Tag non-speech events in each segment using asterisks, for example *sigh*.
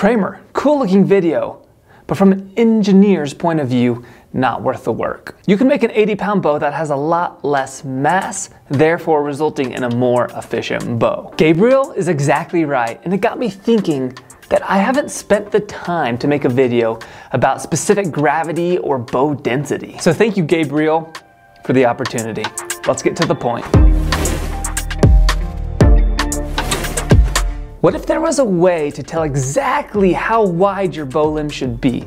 Kramer, cool looking video, but from an engineer's point of view, not worth the work. You can make an 80 pound bow that has a lot less mass, therefore resulting in a more efficient bow. Gabriel is exactly right, and it got me thinking that I haven't spent the time to make a video about specific gravity or bow density. So thank you, Gabriel, for the opportunity. Let's get to the point. What if there was a way to tell exactly how wide your bow limb should be?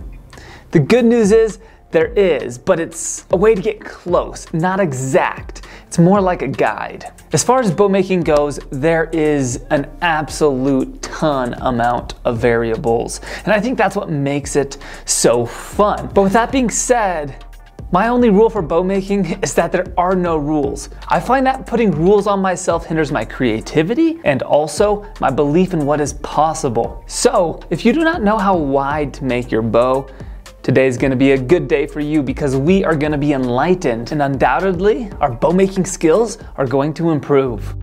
The good news is there is, but it's a way to get close, not exact. It's more like a guide. As far as bow making goes, there is an absolute ton amount of variables. And I think that's what makes it so fun. But with that being said, my only rule for bow making *laughs* is that there are no rules. I find that putting rules on myself hinders my creativity and also my belief in what is possible. So, if you do not know how wide to make your bow, Today is gonna be a good day for you because we are gonna be enlightened and undoubtedly our bow making skills are going to improve.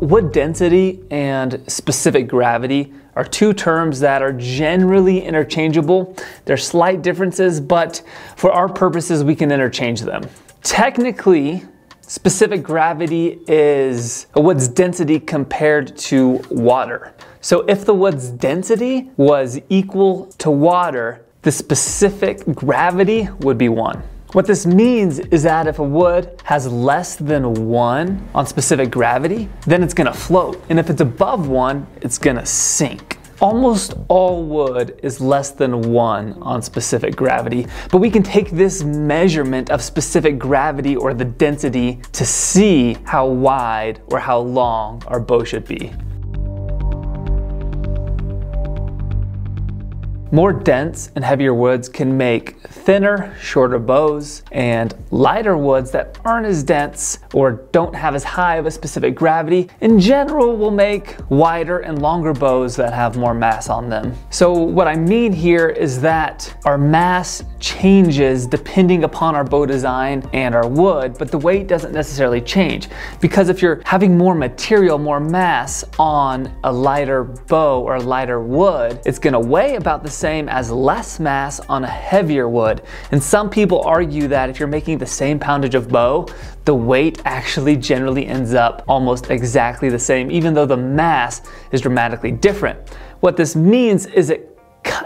Wood density and specific gravity are two terms that are generally interchangeable. There are slight differences, but for our purposes, we can interchange them. Technically, specific gravity is a wood's density compared to water. So if the wood's density was equal to water, the specific gravity would be one. What this means is that if a wood has less than one on specific gravity, then it's gonna float. And if it's above one, it's gonna sink. Almost all wood is less than one on specific gravity, but we can take this measurement of specific gravity or the density to see how wide or how long our bow should be. More dense and heavier woods can make thinner, shorter bows, and lighter woods that aren't as dense or don't have as high of a specific gravity in general will make wider and longer bows that have more mass on them. So what I mean here is that our mass changes depending upon our bow design and our wood, but the weight doesn't necessarily change because if you're having more material, more mass on a lighter bow or lighter wood, it's gonna weigh about the same same as less mass on a heavier wood. And some people argue that if you're making the same poundage of bow, the weight actually generally ends up almost exactly the same, even though the mass is dramatically different. What this means is it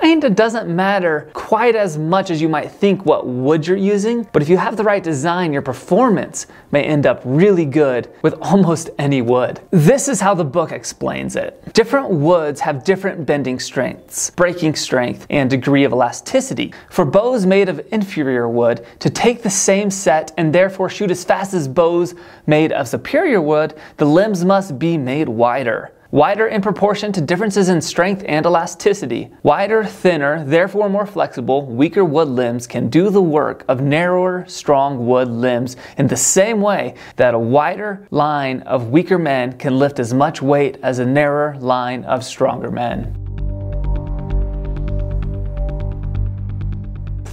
kinda doesn't matter quite as much as you might think what wood you're using, but if you have the right design, your performance may end up really good with almost any wood. This is how the book explains it. Different woods have different bending strengths, breaking strength, and degree of elasticity. For bows made of inferior wood to take the same set and therefore shoot as fast as bows made of superior wood, the limbs must be made wider wider in proportion to differences in strength and elasticity. Wider, thinner, therefore more flexible, weaker wood limbs can do the work of narrower, strong wood limbs in the same way that a wider line of weaker men can lift as much weight as a narrower line of stronger men.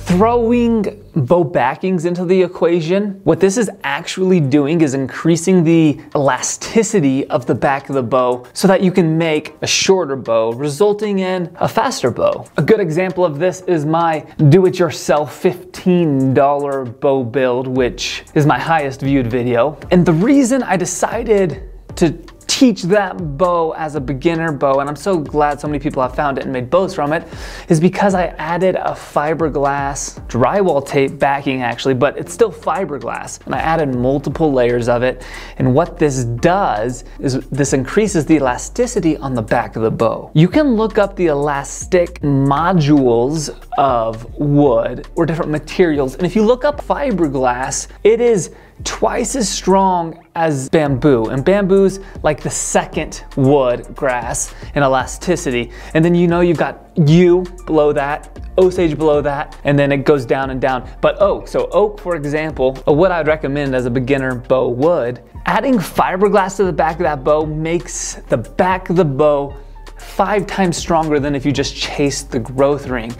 throwing bow backings into the equation, what this is actually doing is increasing the elasticity of the back of the bow so that you can make a shorter bow, resulting in a faster bow. A good example of this is my do-it-yourself $15 bow build, which is my highest viewed video. And the reason I decided to teach that bow as a beginner bow, and I'm so glad so many people have found it and made bows from it, is because I added a fiberglass drywall tape backing actually, but it's still fiberglass, and I added multiple layers of it. And what this does is this increases the elasticity on the back of the bow. You can look up the elastic modules of wood or different materials, and if you look up fiberglass, it is twice as strong as bamboo. And bamboo's like the second wood grass in elasticity. And then you know you've got yew below that, osage below that, and then it goes down and down. But oak, so oak, for example, what I'd recommend as a beginner bow wood. adding fiberglass to the back of that bow makes the back of the bow five times stronger than if you just chase the growth ring.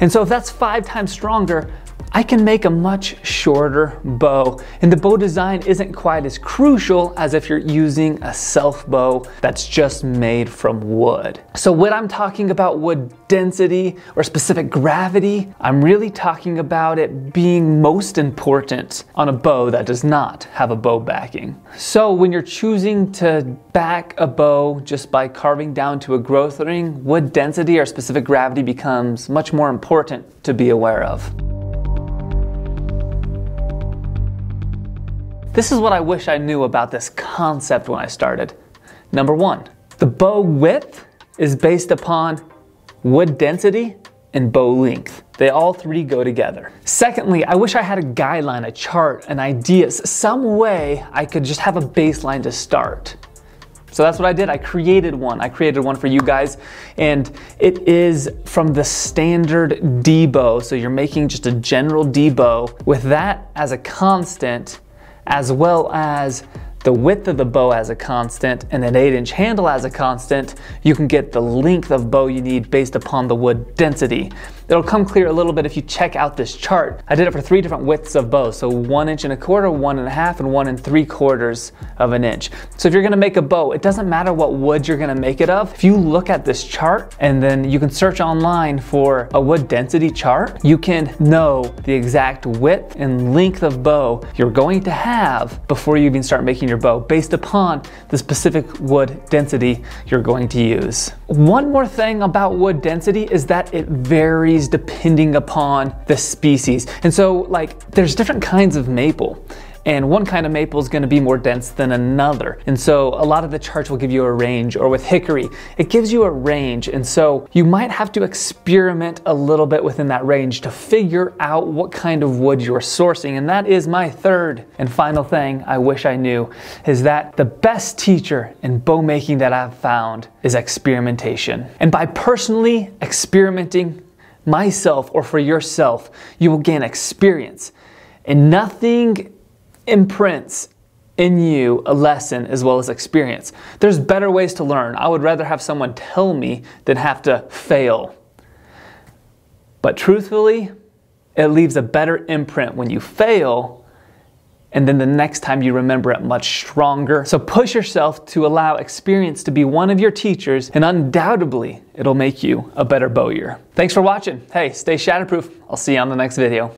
And so if that's five times stronger, I can make a much shorter bow and the bow design isn't quite as crucial as if you're using a self bow that's just made from wood. So when I'm talking about wood density or specific gravity, I'm really talking about it being most important on a bow that does not have a bow backing. So when you're choosing to back a bow just by carving down to a growth ring, wood density or specific gravity becomes much more important to be aware of. This is what I wish I knew about this concept when I started. Number one, the bow width is based upon wood density and bow length. They all three go together. Secondly, I wish I had a guideline, a chart, an idea, some way I could just have a baseline to start. So that's what I did. I created one. I created one for you guys, and it is from the standard D-bow. So you're making just a general D-bow with that as a constant as well as the width of the bow as a constant and an 8 inch handle as a constant, you can get the length of bow you need based upon the wood density. It'll come clear a little bit if you check out this chart. I did it for three different widths of bow. So one inch and a quarter, one and a half, and one and three quarters of an inch. So if you're gonna make a bow, it doesn't matter what wood you're gonna make it of. If you look at this chart and then you can search online for a wood density chart, you can know the exact width and length of bow you're going to have before you even start making your bow based upon the specific wood density you're going to use. One more thing about wood density is that it varies varies depending upon the species. And so like there's different kinds of maple and one kind of maple is going to be more dense than another. And so a lot of the charts will give you a range, or with hickory, it gives you a range. And so you might have to experiment a little bit within that range to figure out what kind of wood you're sourcing. And that is my third and final thing I wish I knew is that the best teacher in bow making that I've found is experimentation. And by personally experimenting myself or for yourself, you will gain experience. And nothing imprints in you a lesson as well as experience. There's better ways to learn. I would rather have someone tell me than have to fail. But truthfully, it leaves a better imprint when you fail and then the next time you remember it much stronger. So push yourself to allow experience to be one of your teachers, and undoubtedly, it'll make you a better bowyer. Thanks for watching. Hey, stay shatterproof. I'll see you on the next video.